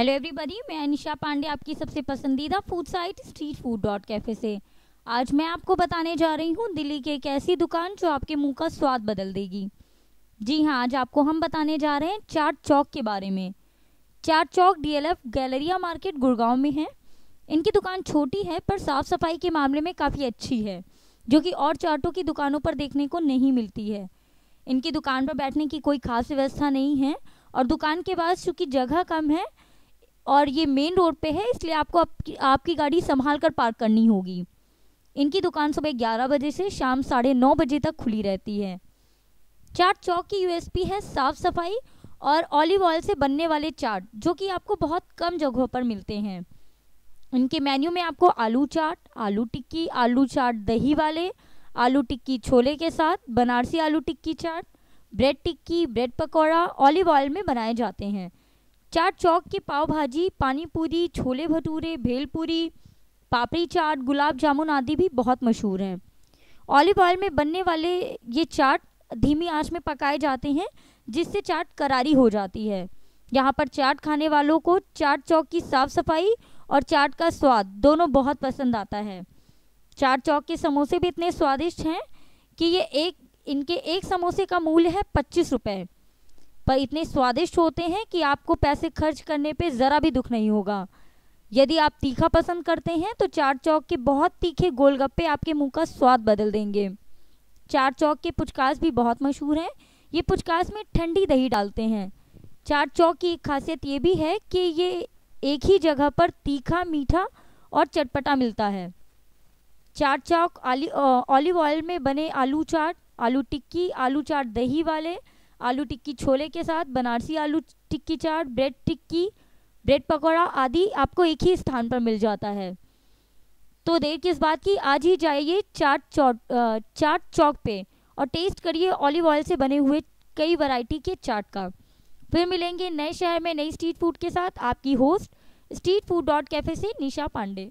hello everybody मैं निशा पांडे आपकी सबसे पसंदीदा food site street food dot cafe से आज मैं आपको बताने जा रही हूँ दिल्ली की एक ऐसी दुकान जो आपके मुंह का स्वाद बदल देगी जी हाँ आज आपको हम बताने जा रहे हैं चाट चौक के बारे में Chaat Chowk DLF Galleria market Gurgaon में है इनकी दुकान छोटी है पर साफ़ सफाई के मामले में काफ़ी अच्छी है जो कि और चाटों की दुकानों पर देखने को नहीं मिलती है इनकी दुकान पर बैठने की कोई खास व्यवस्था नहीं है और दुकान के पास चूँकि जगह कम है और ये मेन रोड पे है इसलिए आपको आपकी आपकी गाड़ी संभाल कर पार्क करनी होगी इनकी दुकान सुबह ग्यारह बजे से शाम साढ़े नौ बजे तक खुली रहती है चाट चौक की यूएसपी है साफ़ सफाई और ऑलिव ऑयल से बनने वाले चाट जो कि आपको बहुत कम जगहों पर मिलते हैं इनके मेन्यू में आपको आलू चाट आलू टिक्की आलू चाट दही वाले आलू टिक्की छोले के साथ Banarasi aloo tikki chaat bread tikki bread pakora olive oil में बनाए जाते हैं चाट चौक की पाव भाजी पानी पूरी छोले भटूरे भेलपूरी पापड़ी चाट गुलाब जामुन आदि भी बहुत मशहूर हैं ऑलिव ऑयल में बनने वाले ये चाट धीमी आंच में पकाए जाते हैं जिससे चाट करारी हो जाती है यहाँ पर चाट खाने वालों को चाट चौक की साफ़ सफाई और चाट का स्वाद दोनों बहुत पसंद आता है चाट चौक के समोसे भी इतने स्वादिष्ट हैं कि ये एक इनके एक समोसे का मूल्य है पच्चीस रुपये पर इतने स्वादिष्ट होते हैं कि आपको पैसे खर्च करने पे ज़रा भी दुख नहीं होगा यदि आप तीखा पसंद करते हैं तो चार चौक के बहुत तीखे गोलगप्पे आपके मुंह का स्वाद बदल देंगे चार चौक के पुचकास भी बहुत मशहूर हैं ये पुचकास में ठंडी दही डालते हैं चार चौक की एक खासियत ये भी है कि ये एक ही जगह पर तीखा मीठा और चटपटा मिलता है चार चौक ऑलिव ऑयल में बने आलू चाट आलू टिक्की आलू चाट दही वाले आलू टिक्की छोले के साथ बनारसी आलू टिक्की चाट ब्रेड टिक्की ब्रेड पकौड़ा आदि आपको एक ही स्थान पर मिल जाता है तो देर किस बात की आज ही जाइए चाट चौक चाट चौक पे और टेस्ट करिए ऑलिव ऑयल से बने हुए कई वैरायटी के चाट का फिर मिलेंगे नए शहर में नई स्ट्रीट फूड के साथ आपकी host street food dot cafe से निशा पांडे